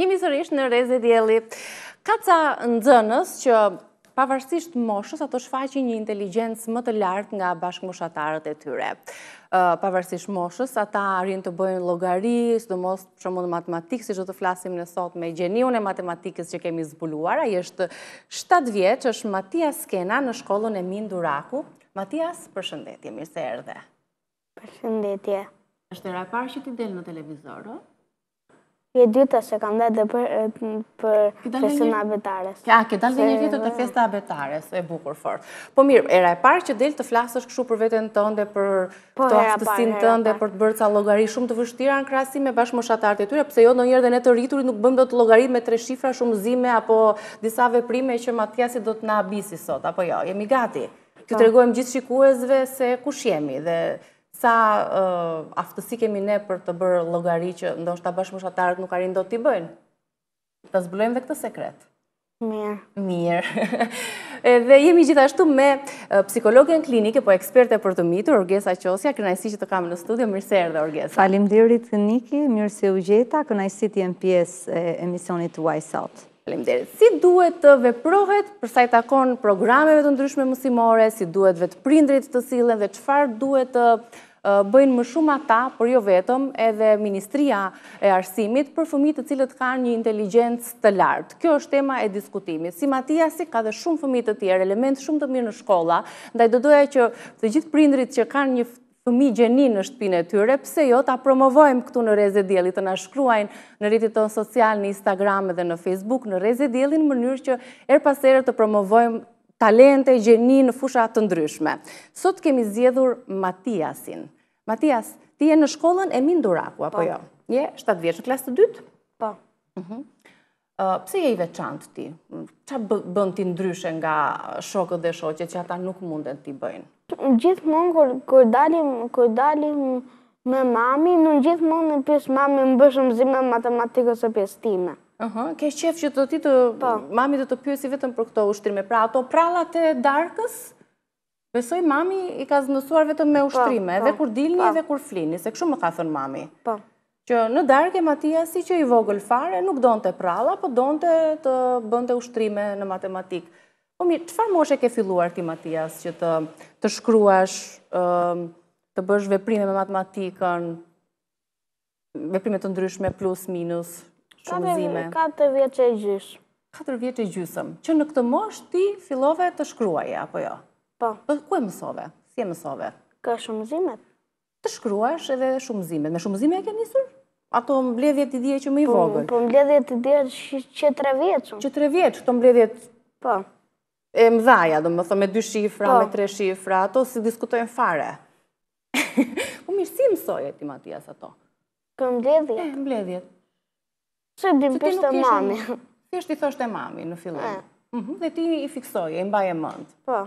Jemi sërish në reze djeli. Ka ca ndzënës që pavarësisht moshës ato shfaqi një inteligencë më të lartë nga bashkëmoshatarët e tyre. Pavarësisht moshës, ata rinë të bëjnë logari, së do mos shumë në matematikë, si shumë të flasim në sot me gjeniun e matematikës që kemi zbuluar, a jeshtë 7 vjeqë është Matias Kena në shkollën e Min Duraku. Matias, përshëndetje, mirë se erdhe. Përshëndetje. Êshtë të rapar që ti delë në televizorë? E dyta që kam dhe dhe për, për festën abetares. Ja, ke dalë dhe një vjetër të festa abetares, e bukur fort. Po mirë, era e parë që delë të flasësh këshu për vetën tënde, për po, të aftësin tënde, për të bërë ca logari shumë të vështira në krasi me bashkë më shatartë e tyre, pse jo në njerë dhe ne të rriturit nuk bëm do të logari me tre shifra shumë zime, apo disa veprime që ma do të nabisi sot, apo jo, jemi gati. Këtë po. regojmë gjithë shikuesve se kush jemi dhe sa aftësi kemi ne për të bërë logari që ndoshtë të bashkëmushatarët nuk arin do t'i bëjnë. Të zbulojmë dhe këtë sekret. Mirë. Mirë. Dhe jemi gjithashtu me psikologën klinike, po eksperte për të mitur, Orgesa Qosja, kënajsi që të kamë në studio, mirëserë dhe Orgesa. Falim dirit, Niki, mirë se u gjeta, kënajsi të jenë pjesë e emisionit Wise Out. Falim dirit. Si duhet të veprohet përsa i takon programeve të ndryshme mësimore, si duhet vetë prindrit të silën dhe qëfar duhet të bëjnë më shumë ata, për jo vetëm, edhe Ministria e Arsimit për fëmijët të cilët kanë një inteligencë të lartë. Kjo është tema e diskutimit. Si Matiasi ka dhe shumë fëmijë të tjerë, element shumë të mirë në shkolla, ndaj dodoja që të gjithë prindrit që kanë një fëmi gjenin në shtëpin e tyre, pse jo ta promovojmë këtu në Reze Djeli, të nashkruajnë në rritit tonë social, në Instagram edhe në Facebook, në Reze Djeli në mënyrë që er pasere të promovojmë talente, gjeni në fushat të ndryshme. Sot kemi zjedhur Matiasin. Matias, ti e në shkollën e Minduraku, apo po. jo? Je, 7 vjeqë në klasë të dytë? Po. Mhm. Pse je i veçantë ti? Qa bënd ti ndryshe nga shokët dhe shokët që ata nuk mundet ti bëjnë? Gjithë mund, kër dalim me mami, në gjithë mund në pjesë mami më bëshëm zime matematikës e pjesë time. Ke shqef që të ti të... Po. Mami të të pjësi vetëm për këto ushtrime. Pra ato prallat e darkës, besoj mami i ka zëndësuar vetëm me po, ushtrime, dhe po, kur dilni dhe kur flini, se këshu më ka thënë mami. Që në darkë e matia, si që i vogël fare, nuk donë të pralla, po donë të bënd të ushtrime në matematikë. Po mirë, qëfar moshe ke filluar ti, Matias, që të shkruash, të bësh veprime me matematikën, veprime të ndryshme, plus, minus? shumëzime. 4 vjetë që e gjysh. 4 vjetë që e gjysëm. Që në këtë mosh ti filove të shkruaj, apo jo? Po. Po, ku e mësove? Si e mësove? Ka shumëzimet. Të shkruash edhe shumëzimet. Me shumëzime e ke njësur? Ato mbledhjet i dhje që më i po, vogël? Po, mbledhjet i dhje që tre vjetë. Që tre vjetë, mbledhjet... Po. E mdhaja, do më thëmë, me dy shifra, po. me tre shifra, ato si diskutojnë fare. Po mirë, si mësojet ti, Matias ato? Këm mbledhjet. E, mbledhjet. Se dim pështë e mami. Pështë i thoshtë e mami në fillim. Mhm, dhe ti i fiksoje, i mbaje mëndë. Po.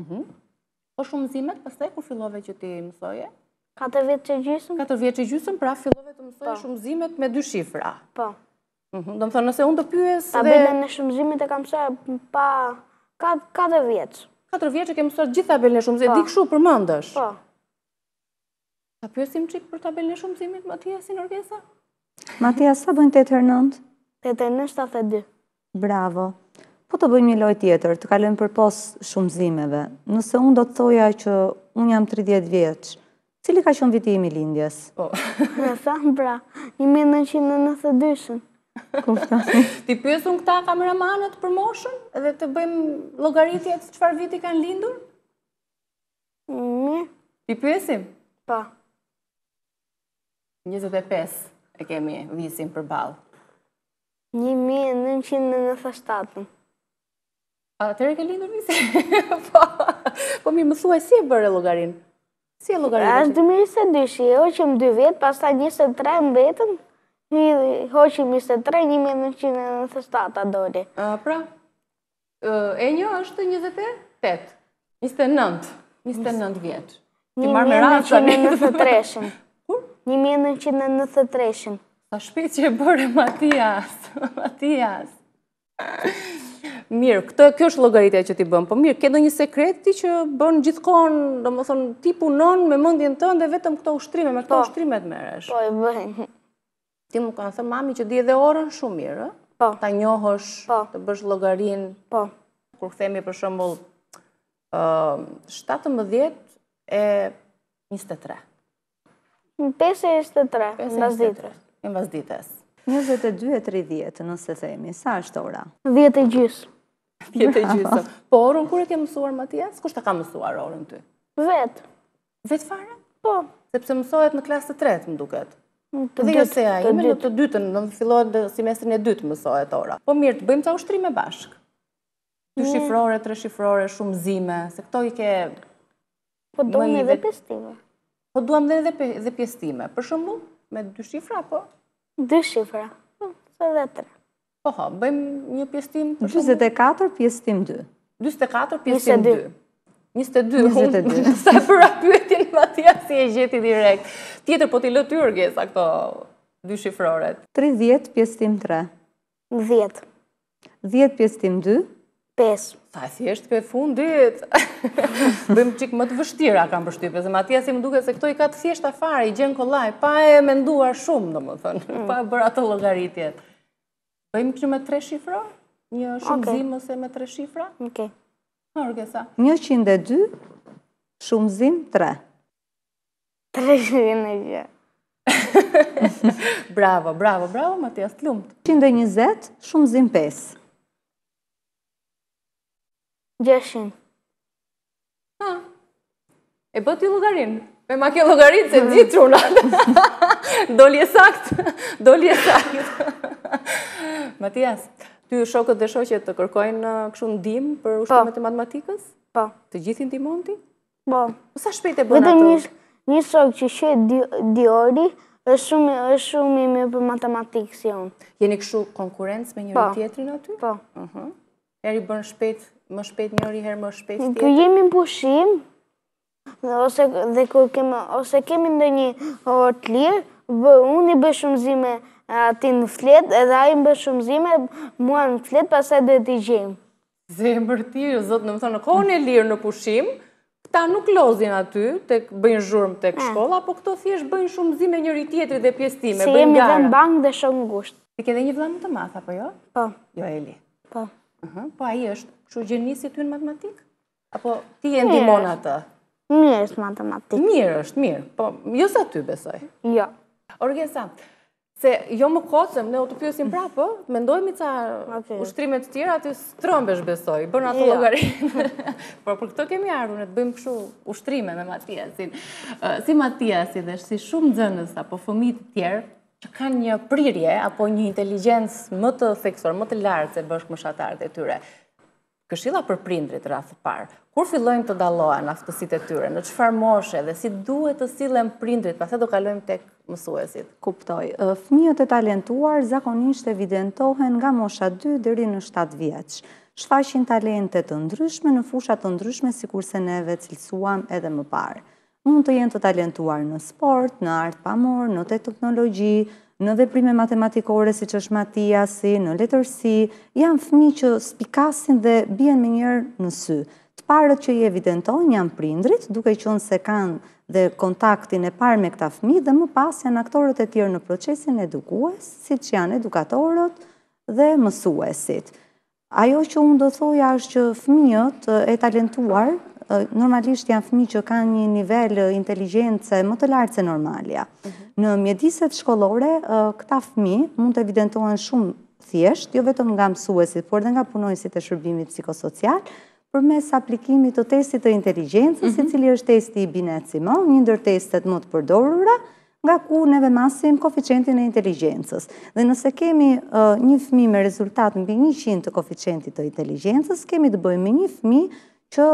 Mhm. Po shumë zimet, pëse ku fillove që ti i mësoje? 4 vjetë që gjysëm. 4 vjetë që gjysëm, pra fillove të mësoj po. shumë zimet me dy shifra. Po. Mhm, do më thonë, nëse unë të pyes dhe... Ta bëllën e shumë zimet e kam sërë pa 4 vjetë. 4 vjetë që ke mësoj gjitha bëllën e shumë zimet, po. dikë shumë për mëndësh. Po. Ta pyesim qikë për ta bëllën e shumë zimet më tje si në Po. Matija, sa bëjnë të etër 72. Bravo. Po të bëjmë një lojt tjetër, të kalëm për posë shumëzimeve. Nëse unë do të thoja që unë jam 30 vjeqë, cili ka shumë viti i lindjes? Po. Në thamë pra, i me në Ti pysu këta kameramanët për moshën edhe të bëjmë logaritjet së qëfar viti kanë lindur? Mi. Ti pysim? Pa. 25. 25 e kemi visin për balë? 1997. Atër e ke lindur visin? po, po mi më thuaj si e bërë e logarin? Si e logarin? A, të mirë se dyshi, 2 vetë, pas ta 23 më vetën, hoqëm 23, 1997 a A, pra, e një është 28? 29, 29 vjetë. Ti marrë me rrasë, 1993 një menën që në në thëtreshën. Sa shpejt që e bërë, Matias, Matias. Mirë, këtë kjo është logaritja që ti bëmë, po mirë, këtë një sekret ti që bënë gjithkonë, do më thonë, ti punon me mëndjen tënë dhe vetëm këto ushtrime, me këto ushtrimet po. ushtrime të meresh. Po, e bëjnë. Ti më kanë thënë, mami që di edhe orën shumë mirë, po. ta njohësh, po. të bësh logarin, po, kur themi për shumë, 17 e 23. 5-7-3, Në vazditës Në vazditës 22.30 nëse themi, sa është ora? 10.30 10.30 Po orën e ke mësuar Matias? Kushtë ka mësuar orën ty? Vetë Vetë fare? Po Sepse mësohet në klasë të tretë më duket Të jo se në të dytën, në fillohet dhe semestrin e dytë mësohet ora. Po mirë, të bëjmë ca ushtrime bashkë. Dy mm. shifrore, tre shifrore, shumë zime, se këto i ke... Po do një dhe Po duham dhe dhe pjestime. Për shumë, me dy shifra, po? Dy shifra. Hmm, Së dhe tre. Po, ho, bëjmë një pjestim. 24 pjestim 2. 24 pjestim 2. 22. 22. Sa e përra pyetin më tja si e gjeti direkt. Tjetër po t'i lë t'yrë gjesa këto dy shifroret. 30 pjestim 3. 10. 10 pjestim 2. 5. Sa e thjeshtë për fundit. Bëjmë qikë më të vështira kam përshtype, se ma tja si më duke se këto i ka të thjeshtë afari, i gjenë kolaj, pa e menduar shumë, do më thënë, mm. pa e bërë ato logaritjet. Bëjmë që me tre shifra? Një shumë zimë me tre shifra? Oke. Në rëke sa? Një qinë dhe dy, shumë zimë tre. Tre shumë Bravo, bravo, bravo, Matias, të lumët. 120, shumë 5 gjeshin. Ha, e bëti ti logarin, me ma ke logarin, se gjithë truna. doli e sakt, doli e sakt. Matias, ty shokët dhe shokët të kërkojnë uh, këshu në dim për po. ushtimet e matematikës? Po. Të gjithin ti mundi? Po. Sa shpejt e bën ato? Një, një që shqe diori, është shumë është shumë i për matematikë si Jeni kështu konkurrencë me njëri po. tjetrin aty? Po. Ëh. Eri bën shpejt, më shpejt një ori herë, më shpejt tjetër. Kër jemi në pushim, dhe ose, dhe kur kemi, ose kemi ndë një orë të lirë, bë, unë i bëshë mëzime ati në fletë, edhe ai më bëshë mëzime mua në fletë, pasaj dhe t'i gjemë. Zemër ti, zotë, në më thonë, në kohën e lirë në pushim, ta nuk lozin aty, të bëjnë zhurmë të shkolla, po këto thjesht bëjnë shumë njëri tjetëri dhe pjestime, si bëjnë gara. Si jemi dhe në bank dhe shumë ngusht. Ti ke dhe një vëllamë të math, apo jo? Po. Jo, Eli. Po. Po, aji është që gjeni si ty në matematik? Apo ti e ndimon atë? Mirë është matematik. Mirë është, mirë. Po, jo sa ty besoj? Jo. Orgenza, se jo më kocëm, ne o të pjusim pra, po, me i ca ushtrimet të tjera, aty së trombe besoj, bërë në ato jo. logari. Po, për këto kemi arru, në të bëjmë këshu ushtrime me Matiasin. Si Matiasin dhe shë shumë dëndës, apo fëmi të tjerë, që kanë një prirje apo një inteligencë më të theksuar, më të lartë se bëshkë më shatarët e tyre. Këshilla për prindrit rrathë parë, kur fillojmë të dalohen aftësit e tyre, në qëfar moshe dhe si duhet të silem prindrit, pa se do kalojmë tek mësuesit? Kuptoj, fëmijët e talentuar zakonisht evidentohen nga mosha 2 dheri në 7 vjeqë shfaqin talente të ndryshme në fushat të ndryshme si kurse neve cilësuam edhe më parë mund të jenë të talentuar në sport, në art pamor, në teknologji, në veprime matematikore si që është matiasi, në letërsi, janë fmi që spikasin dhe bjen me njerë në sy. Të parët që i evidentojnë janë prindrit, duke qënë se kanë dhe kontaktin e parë me këta fmi dhe më pas janë aktorët e tjerë në procesin edukues, si që janë edukatorët dhe mësuesit. Ajo që unë do thoja është që fmiët e talentuar normalisht janë fëmi që kanë një nivel inteligencë më të lartë se normalja. Mhm. Në mjediset shkollore, këta fëmi mund të evidentohen shumë thjesht, jo vetëm nga mësuesit, por dhe nga punojësit e shërbimit psikosocial, për mes aplikimit të testit të inteligencës, mhm. si cili është testi i binet simon, një ndër testet më të përdorura, nga ku neve masim koficientin e inteligencës. Dhe nëse kemi një fmi me rezultat në bëj 100 të koficientit të inteligencës, kemi të bëjmë një fmi që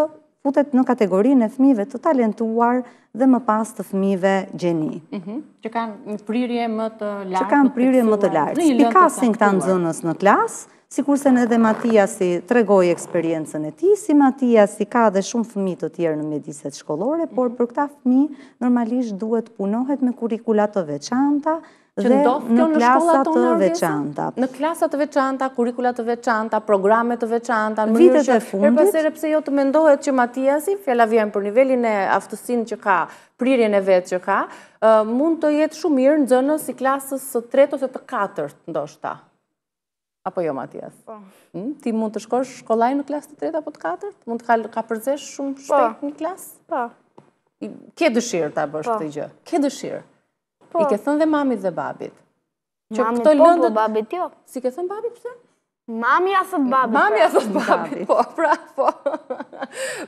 futet në kategorinë e fëmive të talentuar dhe më pas të fëmive gjeni. Mhm. Që kanë një prirje më të lartë. Që kanë prirje më të lartë. Spikasin këta nëzënës në klasë, si kurse në edhe Matiasi si tregoj eksperiencën e ti, si Matiasi si ka dhe shumë fëmi të tjerë në mediset shkollore, por mhm. për këta fëmi normalisht duhet punohet me kurikulat të veçanta, dhe në klasat të veçanta. Në klasat të veçanta, kurikulat të veçanta, programet të veçanta, në vitet e fundit. Në pasere pse jo të mendohet që Matiasi, fjalla vjen për nivelin e aftësin që ka, prirjen e vetë që ka, mund të jetë shumë mirë në zënës i klasës së tretë ose të katërt, ndoshta. Apo jo, Matias? Po. Hm? Ti mund të shkosh shkollaj në klasë të tretë apo të katërt? Mund të ka përzesh shumë po. shpejt në klasë? Po. Ke dëshirë ta bësh po. të gjë? Ke dëshirë? Po. I ke thënë dhe mami dhe babit. Mami po, po babit jo. Si ke thënë babit përse? Mami a thot babit. Mami a pra, thot babit, po, pra, po.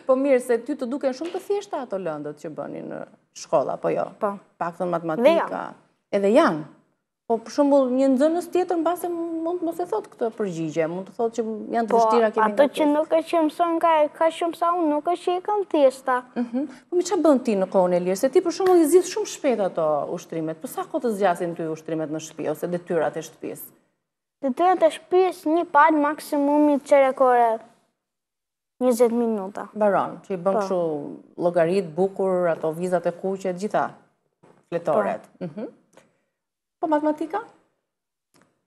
Po mirë, se ty të duken shumë të thjeshta ato lëndët që bëni në shkolla, po jo? Po. Pak thënë matematika. Dhe janë. Edhe janë. Po për shumë një nëzënës tjetër në base mund të mos e thot këtë përgjigje, mund të thot që janë të po, vështira kemi. Po, ato që nuk e që son ka ka shumë sa unë nuk e i thjeshta. Mhm. Po më që bënd ti në kohën e lirë? Se ti për shumë i zgjidh shumë shpejt ato ushtrimet. Po sa kohë të zgjasin të ushtrimet në shtëpi ose detyrat e shtëpisë? Detyrat e shtëpisë një palë maksimumi çera qerekore 20 minuta. Baron, që i bën po. kështu llogarit bukur, ato vizat e kuqe, gjitha po. letoret. Mhm. Po matematika?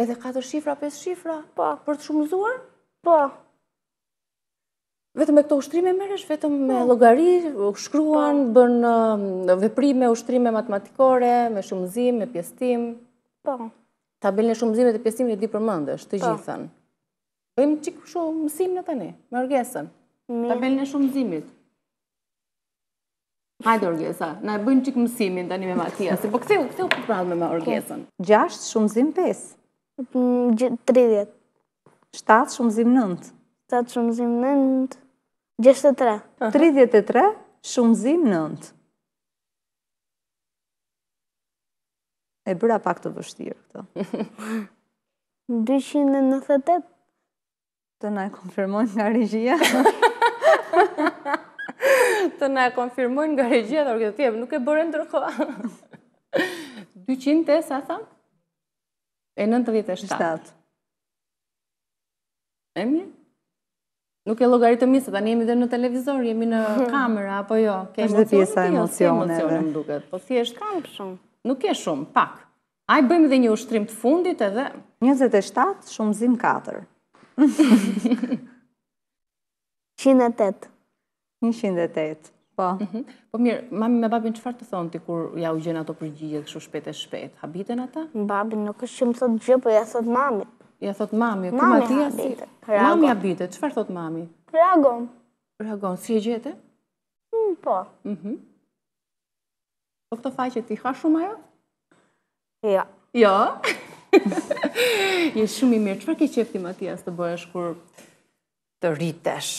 Edhe 4 shifra, 5 shifra? Po. Për të shumëzuar? Po. Vetëm e këto ushtrime merresh, vetëm me po. llogari, shkruan, po. bën um, veprime, ushtrime matematikore, me shumëzim, me pjestim. Po. Tabelën e shumëzimit e të e di përmendesh të po. gjithën. Po. Vëjmë qikë shumësim në të me orgesën. Tabelën e shumëzimit. Hajde, orgesa, na bëjmë qikë mësimin të me matia, se po këthe u këthe u këthe u këthe u 30. 7 shumëzim nëndë. 7 shumëzim 9. 63. 33 shumëzim nëndë. E bëra pak të vështirë këto. 298. Të na e konfirmojnë nga regjia. të na e konfirmojnë nga regjia, të nuk e bërë ndërkoha. 200 sa thamë? E 97. 7. E mi? Nuk e logaritë mi, se ta jemi dhe në televizor, jemi në kamera, apo jo? Ke dhe pjesa jo, emocione. Ke emocione, duket. Po si është kam shumë. Nuk e shumë, pak. A i bëjmë dhe një ushtrim të fundit edhe... 27, shumë zim 4. 108. 108. Po. Mm -hmm. Po mirë, mami me babin çfarë të thonë ti kur ja u gjen ato përgjigje kështu shpejt e shpejt? Habiten ata? Babi nuk është që më thotë gjë, po ja thot mami. Ja thot mami, ku Matia si? Ragon. Mami habite, çfarë thot mami? Reagon. Reagon, si e gjete? Mm, po. Mhm. Mm po këto faqe ti ha shumë ajo? Ja. Jo. jo? Je shumë i mirë. Çfarë ke qefti Matias të bëhesh kur të ritesh?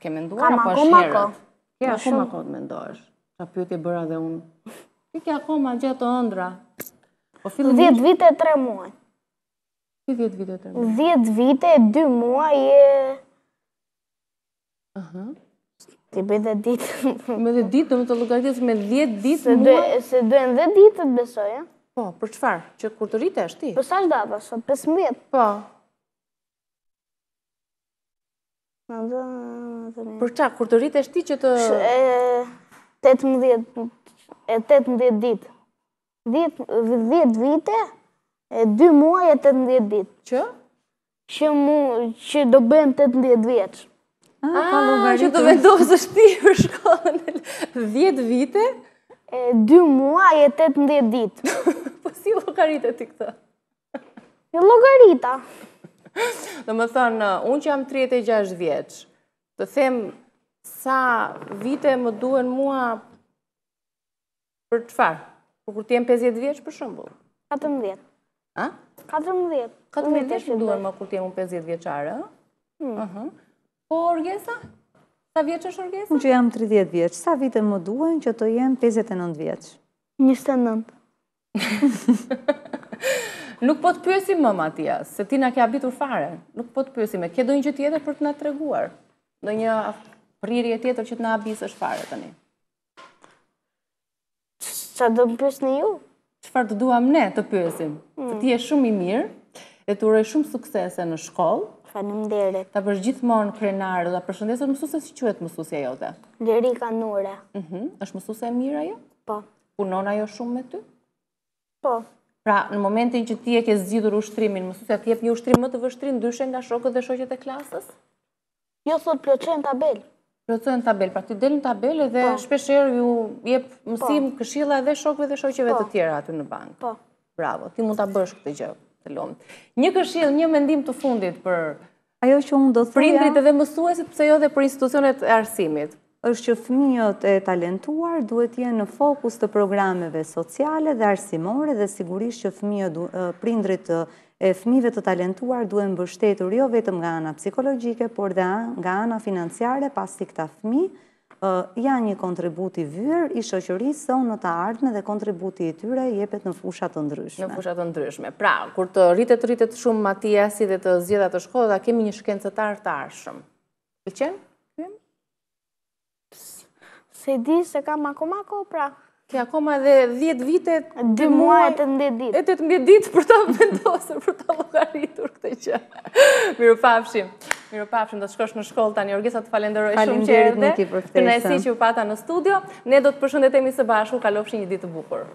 Ke menduar apo është Ja, shumë. Akoma kodë me ndosh. Ta e bëra dhe unë. Pyti akoma gjatë të ëndra. Po fillim. 10 vite 3 muaj. 10 vite 3 muaj. 10 vite 2 muaj e Aha. Ti bëj dhe ditë. me dhe ditë, me të lukatis me 10 ditë muaj. Se duhen 10 ditë të besoj, ja? Po, për çfarë? Që kur të rritesh ti? Po sa është data sot? 15. Po. Për qa, kur të rritë është ti që të... E 18... E 18 ditë. 10 vite, e 2 muaj e 18 ditë. Që? Që mu... Që do bëjmë 18 vjetë. A, ah, që do bëjmë 18 vjetë. A, që do së për shkohën. vite? E muaj e 18 ditë. Po si logaritë ti këta? E logarita. Dhe më thënë, unë që jam 36 vjeq, të them, sa vite më duen mua për të farë? Për kur t'jem 50 vjeq për shumë? 14. A? 14. 14. 14. më duen më 14. t'jem unë 50 14. 14. 14. 14. Sa 14. është 14. Unë 14. 14. 14. 14. 14. 14. 14. 14. 14. 14. 14. 14. 14. 14. 14. Nuk po të pyesim më, Matias, se ti na ke abitur fare. Nuk po të pyesim, e ke donjë gjë tjetër për të na treguar? në një prirje tjetër që të na abisë është fare, të një? Qa do më pyesim ju? Qëfar të duham ne të pyesim? Mm. ti e shumë i mirë, e të urej shumë suksese në shkollë. Faleminderit. Ta përsh gjithmonë krenarë dhe përshëndesër mësuse si qëhet mësusja jote? Lerika Nure. Mm është mësuese e mirë ajo? Po. Punon ajo shumë me ty? Po. Pra, në momentin që ti e ke zgjidhur ushtrimin, mos u ka të jep një ushtrim më të vështirë ndryshe nga shokët dhe shoqet e klasës? Jo, thot plotën tabel. Plotën tabel, pra ti del në tabelë dhe po. ju jep po. mësim po. këshilla edhe shokëve dhe shoqeve po. të tjera aty në bank. Po. Bravo, ti mund ta bësh këtë gjë, të lumt. Një këshill, një mendim të fundit për ajo që unë do të Prindrit edhe mësuesit, pse jo edhe për institucionet e arsimit, është që fëmijët e talentuar duhet jenë në fokus të programeve sociale dhe arsimore dhe sigurisht që fëmijët prindrit të e fëmive të talentuar duhet mbështetur jo vetëm nga ana psikologjike, por dhe nga ana financiare pas të këta fëmi, janë një kontributi vyër i shëqërisë së në të ardhme dhe kontributi i tyre jepet në fushat të ndryshme. Në fushat të ndryshme. Pra, kur të rritet, rritet shumë Matiasi dhe të zjedat të shkoda, kemi një shkencëtar të arshëm. Pëlqenë? se di se kam akoma ko, pra. Ke akoma dhe 10 vite, 2 muaj, e muaj të E 18 dit për të vendosur, për të logaritur këtë që. Miru pafshim. Miru pafshim, do të shkosh në shkollë tani. Orgesa të falenderoj shumë që erdhe. Falenderit më ti për e si që u pata në studio. Ne do të përshëndetemi së bashku, kalofshi një ditë të bukur.